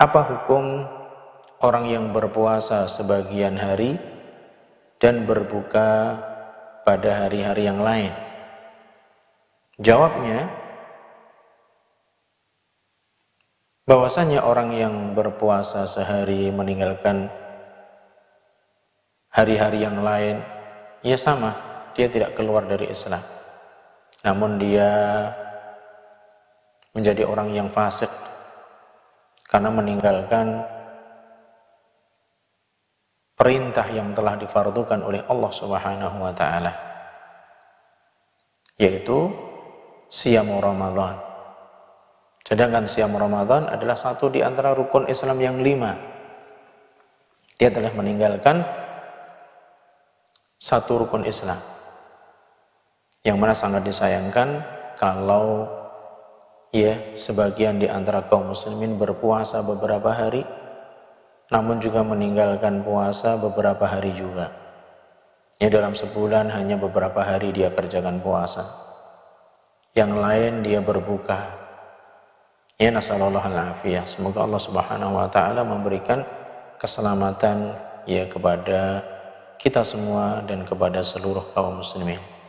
Apa hukum orang yang berpuasa sebagian hari dan berbuka pada hari-hari yang lain? Jawabnya, bahwasanya orang yang berpuasa sehari meninggalkan hari-hari yang lain, ya sama, dia tidak keluar dari Islam. Namun dia menjadi orang yang fasik karena meninggalkan perintah yang telah difardukan oleh Allah Subhanahu wa taala yaitu siam Ramadan. Sedangkan siam Ramadan adalah satu di antara rukun Islam yang lima. Dia telah meninggalkan satu rukun Islam yang mana sangat disayangkan kalau Ya, sebagian di antara kaum muslimin berpuasa beberapa hari, namun juga meninggalkan puasa beberapa hari juga. Ya, dalam sebulan hanya beberapa hari dia kerjakan puasa. Yang lain dia berbuka. Ya, nasallallahu alafiyah. Semoga Allah Subhanahu wa taala memberikan keselamatan ya kepada kita semua dan kepada seluruh kaum muslimin.